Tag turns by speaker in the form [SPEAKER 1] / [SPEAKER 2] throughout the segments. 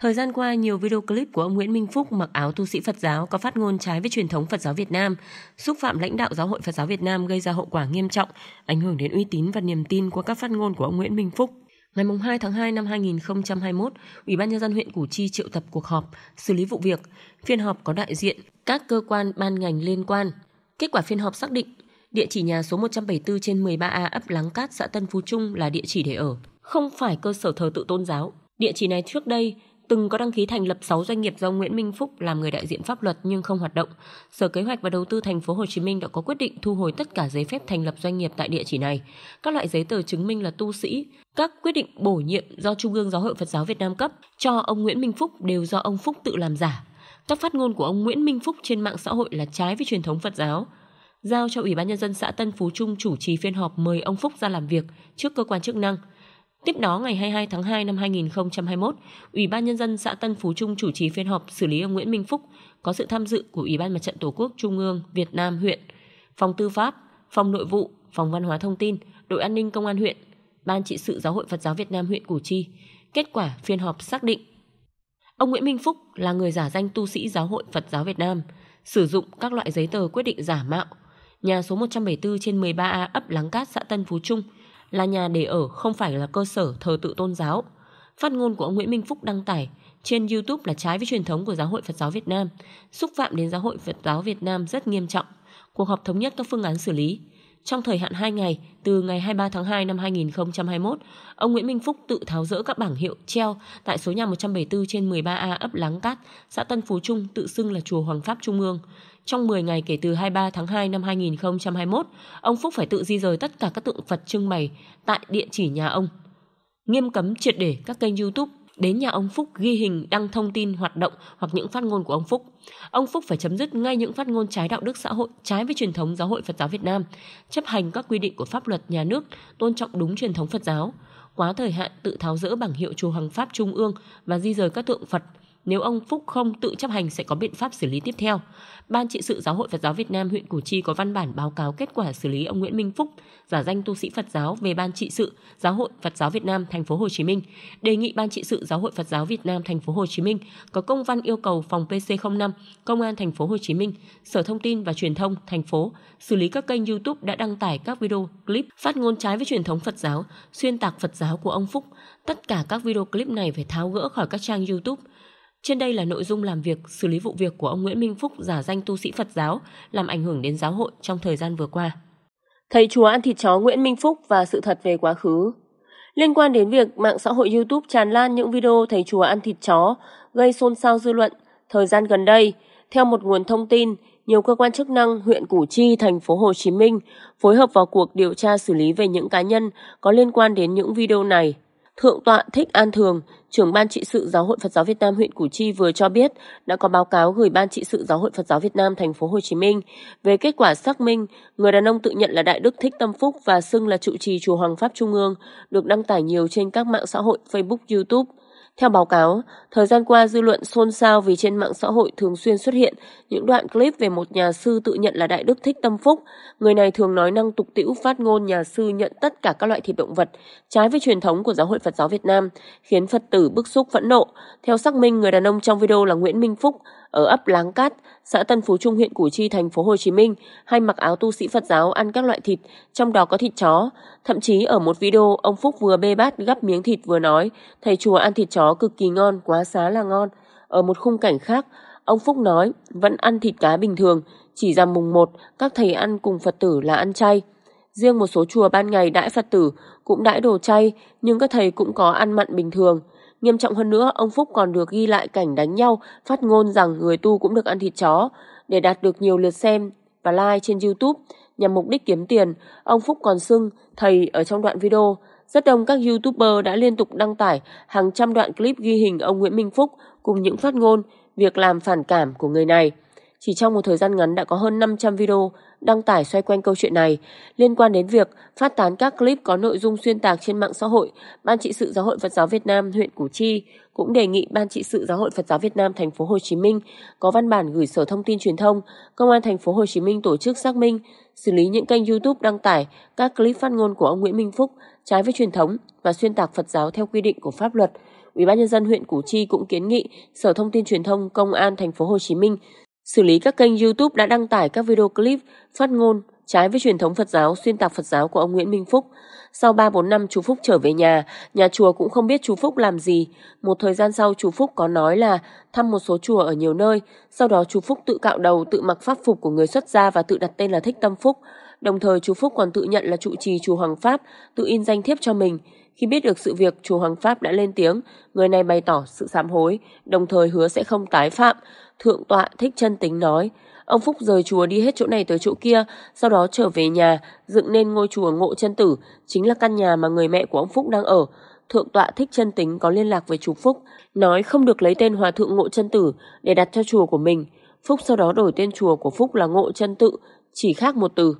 [SPEAKER 1] Thời gian qua, nhiều video clip của ông Nguyễn Minh Phúc mặc áo tu sĩ Phật giáo có phát ngôn trái với truyền thống Phật giáo Việt Nam, xúc phạm lãnh đạo Giáo hội Phật giáo Việt Nam gây ra hậu quả nghiêm trọng, ảnh hưởng đến uy tín và niềm tin của các phát ngôn của ông Nguyễn Minh Phúc. Ngày 2 tháng 2 năm 2021, Ủy ban Nhân dân huyện Củ Chi triệu tập cuộc họp xử lý vụ việc. Phiên họp có đại diện các cơ quan ban ngành liên quan. Kết quả phiên họp xác định địa chỉ nhà số 174 trên 13A ấp Láng Cát, xã Tân Phú Trung là địa chỉ để ở, không phải cơ sở thờ tự tôn giáo. Địa chỉ này trước đây từng có đăng ký thành lập 6 doanh nghiệp do Nguyễn Minh Phúc làm người đại diện pháp luật nhưng không hoạt động. Sở Kế hoạch và Đầu tư thành phố Hồ Chí Minh đã có quyết định thu hồi tất cả giấy phép thành lập doanh nghiệp tại địa chỉ này. Các loại giấy tờ chứng minh là tu sĩ, các quyết định bổ nhiệm do Trung ương Giáo hội Phật giáo Việt Nam cấp cho ông Nguyễn Minh Phúc đều do ông Phúc tự làm giả. Các phát ngôn của ông Nguyễn Minh Phúc trên mạng xã hội là trái với truyền thống Phật giáo giao cho Ủy ban Nhân dân xã Tân Phú Trung chủ trì phiên họp mời ông Phúc ra làm việc trước cơ quan chức năng – Tiếp đó, ngày 22 tháng 2 năm 2021, Ủy ban Nhân dân xã Tân Phú Trung chủ trì phiên họp xử lý ông Nguyễn Minh Phúc có sự tham dự của Ủy ban Mặt trận Tổ quốc Trung ương Việt Nam huyện, Phòng Tư pháp, Phòng Nội vụ, Phòng Văn hóa Thông tin, Đội An ninh Công an huyện, Ban trị sự Giáo hội Phật giáo Việt Nam huyện Củ Chi. Kết quả phiên họp xác định Ông Nguyễn Minh Phúc là người giả danh tu sĩ Giáo hội Phật giáo Việt Nam, sử dụng các loại giấy tờ quyết định giả mạo. Nhà số 174 trên 13A ấp Láng Cát, xã Tân Phú Trung – là nhà để ở không phải là cơ sở thờ tự tôn giáo. Phát ngôn của ông Nguyễn Minh Phúc đăng tải trên YouTube là trái với truyền thống của Giáo hội Phật giáo Việt Nam, xúc phạm đến Giáo hội Phật giáo Việt Nam rất nghiêm trọng. Cuộc họp thống nhất các phương án xử lý. Trong thời hạn 2 ngày, từ ngày 23 tháng 2 năm 2021, ông Nguyễn Minh Phúc tự tháo rỡ các bảng hiệu treo tại số nhà 174 trên 13A ấp Láng Cát, xã Tân Phú Trung tự xưng là chùa Hoàng Pháp Trung ương. Trong 10 ngày kể từ 23 tháng 2 năm 2021, ông Phúc phải tự di rời tất cả các tượng Phật trưng bày tại địa chỉ nhà ông. Nghiêm cấm triệt để các kênh YouTube đến nhà ông Phúc ghi hình đăng thông tin hoạt động hoặc những phát ngôn của ông Phúc. Ông Phúc phải chấm dứt ngay những phát ngôn trái đạo đức xã hội, trái với truyền thống giáo hội Phật giáo Việt Nam, chấp hành các quy định của pháp luật nhà nước, tôn trọng đúng truyền thống Phật giáo, quá thời hạn tự tháo rỡ bảng hiệu chùa Hoàng Pháp Trung ương và di rời các tượng Phật, nếu ông Phúc không tự chấp hành sẽ có biện pháp xử lý tiếp theo. Ban trị sự Giáo hội Phật giáo Việt Nam huyện Củ Chi có văn bản báo cáo kết quả xử lý ông Nguyễn Minh Phúc, giả danh tu sĩ Phật giáo về Ban trị sự Giáo hội Phật giáo Việt Nam thành phố Hồ Chí Minh, đề nghị Ban trị sự Giáo hội Phật giáo Việt Nam thành phố Hồ Chí Minh có công văn yêu cầu phòng PC05, Công an thành phố Hồ Chí Minh, Sở Thông tin và Truyền thông thành phố xử lý các kênh YouTube đã đăng tải các video clip phát ngôn trái với truyền thống Phật giáo, xuyên tạc Phật giáo của ông Phúc. Tất cả các video clip này phải tháo gỡ khỏi các trang YouTube trên đây là nội dung làm việc, xử lý vụ việc của ông Nguyễn Minh Phúc giả danh tu sĩ Phật giáo làm ảnh hưởng đến giáo hội trong thời gian vừa qua. Thầy chùa ăn thịt chó Nguyễn Minh Phúc và sự thật về quá khứ Liên quan đến việc mạng xã hội YouTube tràn lan những video thầy chùa ăn thịt chó gây xôn xao dư luận thời gian gần đây, theo một nguồn thông tin, nhiều cơ quan chức năng huyện Củ Chi, thành phố Hồ Chí Minh phối hợp vào cuộc điều tra xử lý về những cá nhân có liên quan đến những video này. Thượng tọa Thích An Thường, trưởng ban trị sự Giáo hội Phật giáo Việt Nam huyện Củ Chi vừa cho biết đã có báo cáo gửi ban trị sự Giáo hội Phật giáo Việt Nam thành phố Hồ Chí Minh về kết quả xác minh người đàn ông tự nhận là Đại Đức Thích Tâm Phúc và xưng là trụ trì chùa Hoàng Pháp Trung ương được đăng tải nhiều trên các mạng xã hội Facebook, YouTube. Theo báo cáo, thời gian qua dư luận xôn xao vì trên mạng xã hội thường xuyên xuất hiện những đoạn clip về một nhà sư tự nhận là Đại Đức Thích Tâm Phúc. Người này thường nói năng tục tĩu phát ngôn nhà sư nhận tất cả các loại thịt động vật, trái với truyền thống của giáo hội Phật giáo Việt Nam, khiến Phật tử bức xúc phẫn nộ. Theo xác minh, người đàn ông trong video là Nguyễn Minh Phúc, ở ấp Láng Cát, xã Tân Phú Trung huyện Củ Chi, thành phố Hồ Chí Minh, hay mặc áo tu sĩ Phật giáo ăn các loại thịt, trong đó có thịt chó. Thậm chí ở một video, ông Phúc vừa bê bát gắp miếng thịt vừa nói, thầy chùa ăn thịt chó cực kỳ ngon, quá xá là ngon. Ở một khung cảnh khác, ông Phúc nói vẫn ăn thịt cá bình thường, chỉ rằng mùng 1 các thầy ăn cùng Phật tử là ăn chay. Riêng một số chùa ban ngày đãi Phật tử cũng đãi đồ chay, nhưng các thầy cũng có ăn mặn bình thường. Nghiêm trọng hơn nữa, ông Phúc còn được ghi lại cảnh đánh nhau, phát ngôn rằng người tu cũng được ăn thịt chó. Để đạt được nhiều lượt xem và like trên YouTube nhằm mục đích kiếm tiền, ông Phúc còn xưng thầy ở trong đoạn video. Rất đông các YouTuber đã liên tục đăng tải hàng trăm đoạn clip ghi hình ông Nguyễn Minh Phúc cùng những phát ngôn, việc làm phản cảm của người này chỉ trong một thời gian ngắn đã có hơn 500 video đăng tải xoay quanh câu chuyện này. Liên quan đến việc phát tán các clip có nội dung xuyên tạc trên mạng xã hội, Ban trị sự Giáo hội Phật giáo Việt Nam huyện Củ Chi cũng đề nghị Ban trị sự Giáo hội Phật giáo Việt Nam thành phố Hồ Chí Minh có văn bản gửi Sở Thông tin Truyền thông, Công an thành phố Hồ Chí Minh tổ chức xác minh, xử lý những kênh YouTube đăng tải các clip phát ngôn của ông Nguyễn Minh Phúc trái với truyền thống và xuyên tạc Phật giáo theo quy định của pháp luật. Ủy ban nhân dân huyện Củ Chi cũng kiến nghị Sở Thông tin Truyền thông Công an thành phố Hồ Chí Minh xử lý các kênh YouTube đã đăng tải các video clip phát ngôn trái với truyền thống Phật giáo, xuyên tạc Phật giáo của ông Nguyễn Minh Phúc. Sau 3-4 năm chú Phúc trở về nhà, nhà chùa cũng không biết chú Phúc làm gì. Một thời gian sau chú Phúc có nói là thăm một số chùa ở nhiều nơi, sau đó chú Phúc tự cạo đầu, tự mặc pháp phục của người xuất gia và tự đặt tên là Thích Tâm Phúc. Đồng thời chú Phúc còn tự nhận là trụ trì chùa Hoàng Pháp, tự in danh thiếp cho mình. Khi biết được sự việc, chùa Hoàng Pháp đã lên tiếng, người này bày tỏ sự sám hối, đồng thời hứa sẽ không tái phạm. Thượng tọa thích chân tính nói, ông Phúc rời chùa đi hết chỗ này tới chỗ kia, sau đó trở về nhà, dựng nên ngôi chùa Ngộ Chân Tử, chính là căn nhà mà người mẹ của ông Phúc đang ở. Thượng tọa thích chân tính có liên lạc với chú Phúc, nói không được lấy tên Hòa thượng Ngộ Chân Tử để đặt cho chùa của mình. Phúc sau đó đổi tên chùa của Phúc là Ngộ Chân Tự, chỉ khác một từ.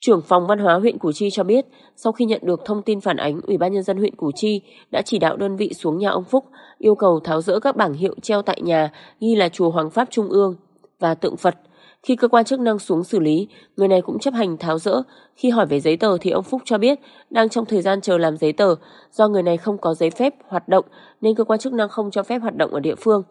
[SPEAKER 1] Trưởng phòng văn hóa huyện Củ Chi cho biết, sau khi nhận được thông tin phản ánh, Ủy ban nhân dân huyện Củ Chi đã chỉ đạo đơn vị xuống nhà ông Phúc, yêu cầu tháo rỡ các bảng hiệu treo tại nhà ghi là chùa Hoàng Pháp Trung ương và tượng Phật. Khi cơ quan chức năng xuống xử lý, người này cũng chấp hành tháo rỡ. Khi hỏi về giấy tờ thì ông Phúc cho biết đang trong thời gian chờ làm giấy tờ, do người này không có giấy phép hoạt động nên cơ quan chức năng không cho phép hoạt động ở địa phương.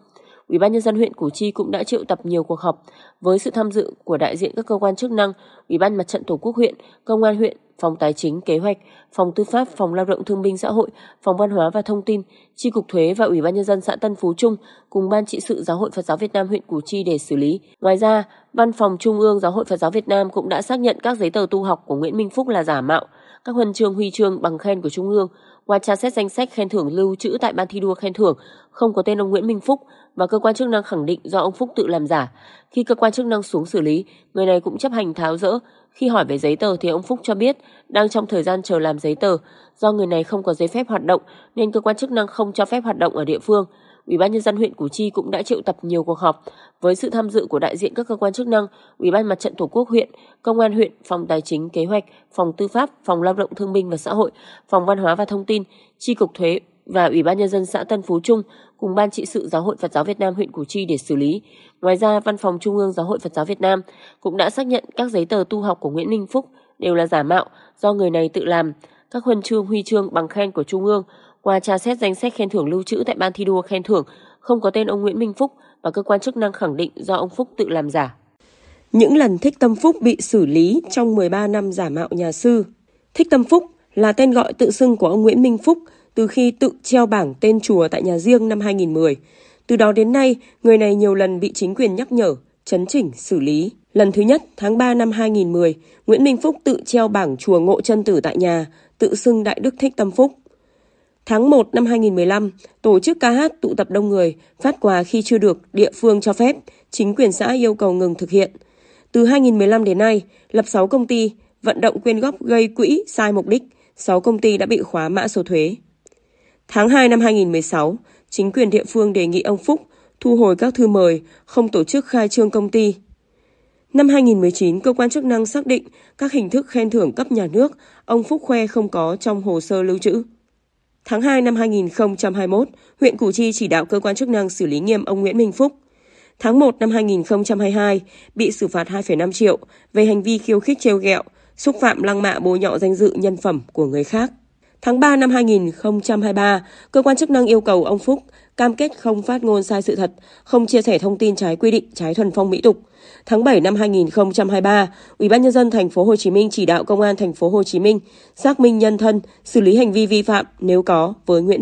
[SPEAKER 1] Ủy ban nhân dân huyện Củ Chi cũng đã triệu tập nhiều cuộc họp với sự tham dự của đại diện các cơ quan chức năng, Ủy ban Mặt trận Tổ quốc huyện, Công an huyện, Phòng Tài chính, Kế hoạch, Phòng Tư pháp, Phòng Lao động Thương binh Xã hội, Phòng Văn hóa và Thông tin, Chi cục Thuế và Ủy ban Nhân dân xã Tân Phú Trung cùng Ban trị sự Giáo hội Phật giáo Việt Nam huyện Củ Chi để xử lý. Ngoài ra, Văn phòng Trung ương Giáo hội Phật giáo Việt Nam cũng đã xác nhận các giấy tờ tu học của Nguyễn Minh Phúc là giả mạo, các huân chương huy chương bằng khen của Trung ương qua tra xét danh sách khen thưởng lưu trữ tại ban thi đua khen thưởng, không có tên ông Nguyễn Minh Phúc và cơ quan chức năng khẳng định do ông Phúc tự làm giả. Khi cơ quan chức năng xuống xử lý, người này cũng chấp hành tháo rỡ. Khi hỏi về giấy tờ thì ông Phúc cho biết đang trong thời gian chờ làm giấy tờ. Do người này không có giấy phép hoạt động nên cơ quan chức năng không cho phép hoạt động ở địa phương. Ủy ban nhân dân huyện Củ Chi cũng đã triệu tập nhiều cuộc họp với sự tham dự của đại diện các cơ quan chức năng, Ủy ban Mặt trận Tổ quốc huyện, Công an huyện, Phòng Tài chính Kế hoạch, Phòng Tư pháp, Phòng Lao động Thương binh và Xã hội, Phòng Văn hóa và Thông tin, Chi cục thuế và Ủy ban nhân dân xã Tân Phú Trung cùng Ban trị sự Giáo hội Phật giáo Việt Nam huyện Củ Chi để xử lý. Ngoài ra, Văn phòng Trung ương Giáo hội Phật giáo Việt Nam cũng đã xác nhận các giấy tờ tu học của Nguyễn Minh Phúc đều là giả mạo do người này tự làm. Các huân chương huy chương bằng khen của Trung ương qua tra xét danh sách khen thưởng lưu trữ tại ban thi đua khen thưởng, không có tên ông Nguyễn Minh Phúc và cơ quan chức năng khẳng định do ông Phúc tự làm giả. Những lần Thích Tâm Phúc bị xử lý trong 13 năm giả mạo nhà sư. Thích Tâm Phúc là tên gọi tự xưng của ông Nguyễn Minh Phúc từ khi tự treo bảng tên chùa tại nhà riêng năm 2010. Từ đó đến nay, người này nhiều lần bị chính quyền nhắc nhở, chấn chỉnh, xử lý. Lần thứ nhất, tháng 3 năm 2010, Nguyễn Minh Phúc tự treo bảng chùa Ngộ Chân Tử tại nhà, tự xưng Đại Đức Thích Tâm Phúc. Tháng 1 năm 2015, tổ chức ca hát tụ tập đông người, phát quà khi chưa được địa phương cho phép, chính quyền xã yêu cầu ngừng thực hiện. Từ 2015 đến nay, lập 6 công ty, vận động quyên góp gây quỹ sai mục đích, 6 công ty đã bị khóa mã số thuế. Tháng 2 năm 2016, chính quyền địa phương đề nghị ông Phúc thu hồi các thư mời, không tổ chức khai trương công ty. Năm 2019, cơ quan chức năng xác định các hình thức khen thưởng cấp nhà nước, ông Phúc khoe không có trong hồ sơ lưu trữ. Tháng 2 năm 2021, huyện Củ Chi chỉ đạo cơ quan chức năng xử lý nghiêm ông Nguyễn Minh Phúc. Tháng 1 năm 2022, bị xử phạt 2,5 triệu về hành vi khiêu khích trêu ghẹo, xúc phạm lăng mạ bôi nhọ danh dự nhân phẩm của người khác. Tháng 3 năm 2023, cơ quan chức năng yêu cầu ông Phúc cam kết không phát ngôn sai sự thật, không chia sẻ thông tin trái quy định, trái thuần phong mỹ tục. Tháng 7 năm 2023, Ủy ban nhân dân thành phố Hồ Chí Minh chỉ đạo công an thành phố Hồ Chí Minh xác minh nhân thân, xử lý hành vi vi phạm nếu có với Nguyễn